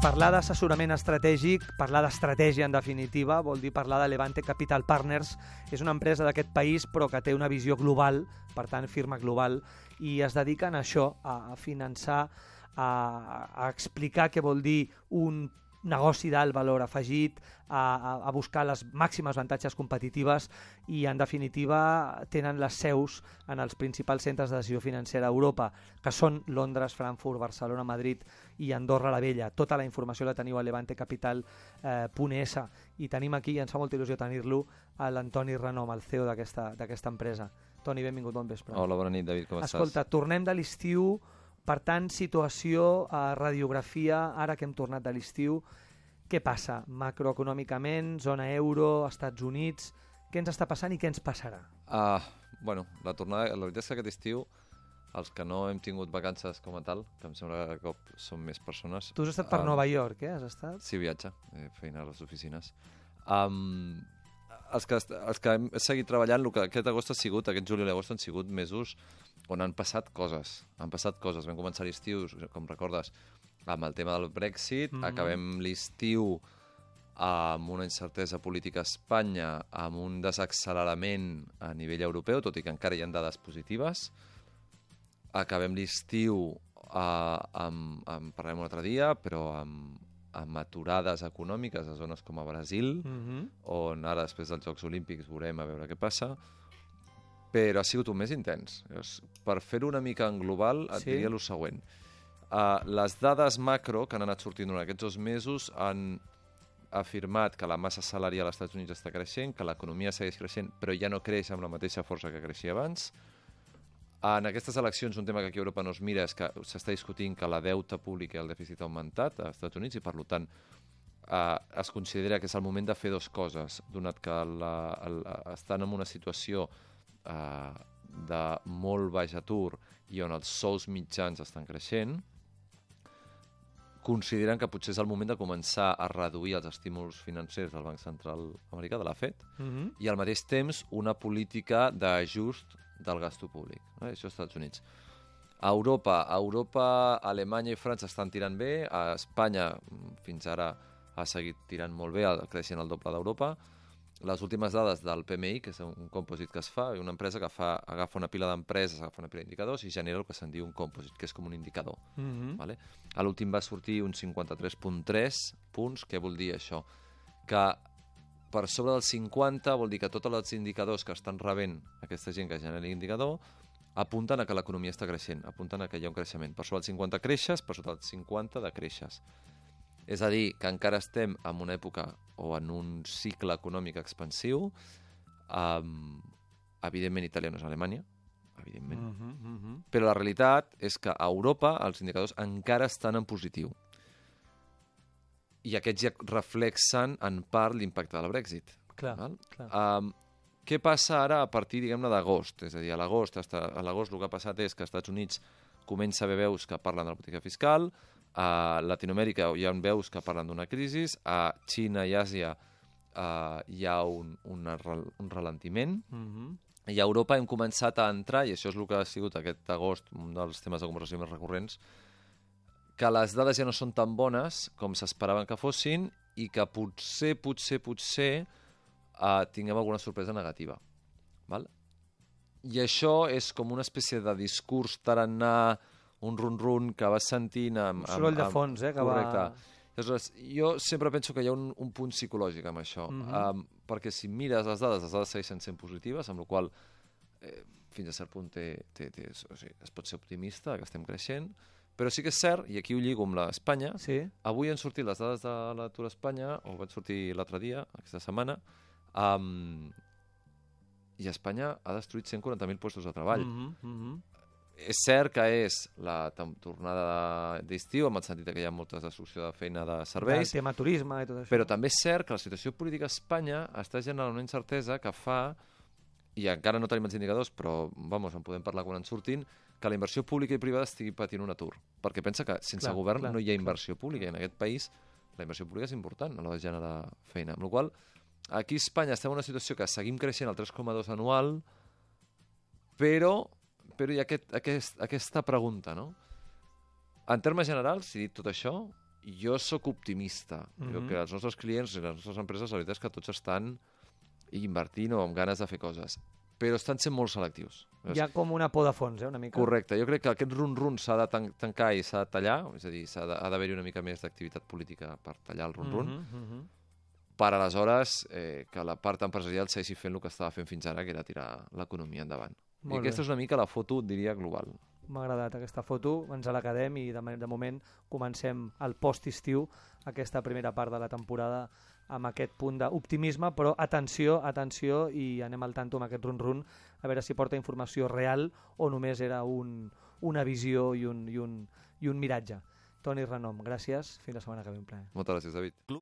Parlar d'assessorament estratègic, parlar d'estratègia en definitiva, vol dir parlar de Levante Capital Partners. És una empresa d'aquest país però que té una visió global, per tant firma global, i es dediquen a això, a finançar, a, a explicar què vol dir un negoci d'alt valor afegit, a, a buscar les màximes avantatges competitives i, en definitiva, tenen les seus en els principals centres de decisió financera a Europa, que són Londres, Frankfurt, Barcelona, Madrid i Andorra la Vella. Tota la informació la teniu a levantecapital.es eh, i tenim aquí, i ens fa molta il·lusió tenir-lo, a l'Antoni Renom, el CEO d'aquesta empresa. Toni, benvingut, bon vespre. Hola, bona nit, David, com Escolta, estàs? Escolta, tornem de l'estiu per tant, situació, eh, radiografia, ara que hem tornat de l'estiu, què passa macroeconòmicament, zona euro, Estats Units... Què ens està passant i què ens passarà? Uh, bueno, la tornada, la veritat és que aquest estiu els que no hem tingut vacances com a tal, que em sembla que cop són més persones... Tu has estat per uh, Nova York, eh? Has estat? Sí, viatge, eh, feina a les oficines. Um, els que, els que hem seguit treballant, que aquest agost ha sigut, aquest juliol i agost han sigut mesos on han passat coses. Han passat coses. Vam començar l'estiu, com recordes, amb el tema del Brexit. Mm -hmm. Acabem l'estiu amb una incertesa política a Espanya, amb un desaccelerament a nivell europeu, tot i que encara hi ha dades positives. Acabem l'estiu eh, amb, Parlem un altre dia, però amb, amb aturades econòmiques a zones com a Brasil, mm -hmm. on ara, després dels Jocs Olímpics, veurem a veure què passa però ha sigut un mes intens. Llavors, per fer-ho una mica en global, et sí. diria el següent. Uh, les dades macro que han anat sortint durant aquests dos mesos han afirmat que la massa salarial als Estats Units està creixent, que l'economia segueix creixent, però ja no creix amb la mateixa força que creixia abans. Ah, en aquestes eleccions, un tema que aquí a Europa no es mira és que s'està discutint que la deuta pública i el dèficit ha augmentat als Estats Units i, per tant, eh, es considera que és el moment de fer dues coses, donat que la, la, estan en una situació eh, de molt baix atur i on els sous mitjans estan creixent, consideren que potser és el moment de començar a reduir els estímuls financers del Banc Central Americà, de la FED, mm -hmm. i al mateix temps una política d'ajust del gasto públic. No? Això als Estats Units. A Europa, a Europa, Alemanya i França estan tirant bé, a Espanya mm, fins ara ha seguit tirant molt bé, creixent el doble d'Europa, les últimes dades del PMI, que és un compòsit que es fa, una empresa que fa, agafa una pila d'empreses, agafa una pila d'indicadors i genera el que se'n diu un compòsit, que és com un indicador. Mm -hmm. vale? A l'últim va sortir un 53.3 punts. Què vol dir això? Que per sobre dels 50 vol dir que tots els indicadors que estan rebent aquesta gent que genera l'indicador apunten a que l'economia està creixent, apunten a que hi ha un creixement. Per sobre dels 50 creixes, per sobre dels 50 decreixes. És a dir, que encara estem en una època o en un cicle econòmic expansiu, um, evidentment Itàlia no és Alemanya, evidentment. Uh -huh, uh -huh. Però la realitat és que a Europa els indicadors encara estan en positiu. I aquests ja reflexen en part l'impacte del Brexit. Clar, val? clar. Um, què passa ara a partir, diguem-ne, d'agost? És a dir, a l'agost el que ha passat és que als Estats Units comença a haver veus que parlen de la política fiscal, a Latinoamèrica hi ha veus que parlen d'una crisi, a Xina i Àsia eh, hi ha un, un, un ralentiment, mm -hmm. i a Europa hem començat a entrar, i això és el que ha sigut aquest agost, un dels temes de conversació més recurrents, que les dades ja no són tan bones com s'esperaven que fossin i que potser, potser, potser eh, tinguem alguna sorpresa negativa. Val? I això és com una espècie de discurs tarannà un run-run que vas sentint... Amb, amb, soroll de fons, eh? Que correcte. Va... Aleshores, jo sempre penso que hi ha un, un punt psicològic amb això, mm -hmm. um, perquè si mires les dades, les dades segueixen sent positives, amb la qual eh, fins a cert punt té, té, té, o sigui, es pot ser optimista, que estem creixent, però sí que és cert, i aquí ho lligo amb l'Espanya, sí. avui han sortit les dades de l'atur a Espanya, o van sortir l'altre dia, aquesta setmana, um, i Espanya ha destruït 140.000 postos de treball. Mm -hmm, mm -hmm és cert que és la tornada d'estiu, en el sentit que hi ha molta destrucció de feina de serveis. El tema turisme i tot això. Però també és cert que la situació política a Espanya està generant una incertesa que fa, i encara no tenim els indicadors, però vamos, en podem parlar quan en surtin, que la inversió pública i privada estigui patint un atur. Perquè pensa que sense clar, govern clar, no hi ha inversió clar. pública, i en aquest país la inversió pública és important a l'hora de generar feina. Amb la qual aquí a Espanya estem en una situació que seguim creixent al 3,2 anual, però però hi ha aquest, aquest, aquesta pregunta, no? En termes generals, si dit tot això, jo sóc optimista. Mm -hmm. Crec mhm. que els nostres clients i les nostres empreses, la veritat és que tots estan invertint o amb ganes de fer coses però estan sent molt selectius. Hi ha com una por de fons, eh, una mica. Correcte. Jo crec que aquest run-run s'ha de tancar i s'ha de tallar, és a dir, ha d'haver-hi una mica més d'activitat política per tallar el run-run, mm -hmm, mm -hmm. per aleshores eh, que la part empresarial segueixi fent el que estava fent fins ara, que era tirar l'economia endavant. Molt I aquesta bé. és una mica la foto, diria, global. M'ha agradat aquesta foto, ens a l'academ i de, de moment comencem el post-estiu, aquesta primera part de la temporada amb aquest punt d'optimisme, però atenció, atenció, i anem al tanto amb aquest run-run, a veure si porta informació real o només era un, una visió i un, i un, i un miratge. Toni Renom, gràcies, fins la setmana que ve, un plaer. Moltes gràcies, David.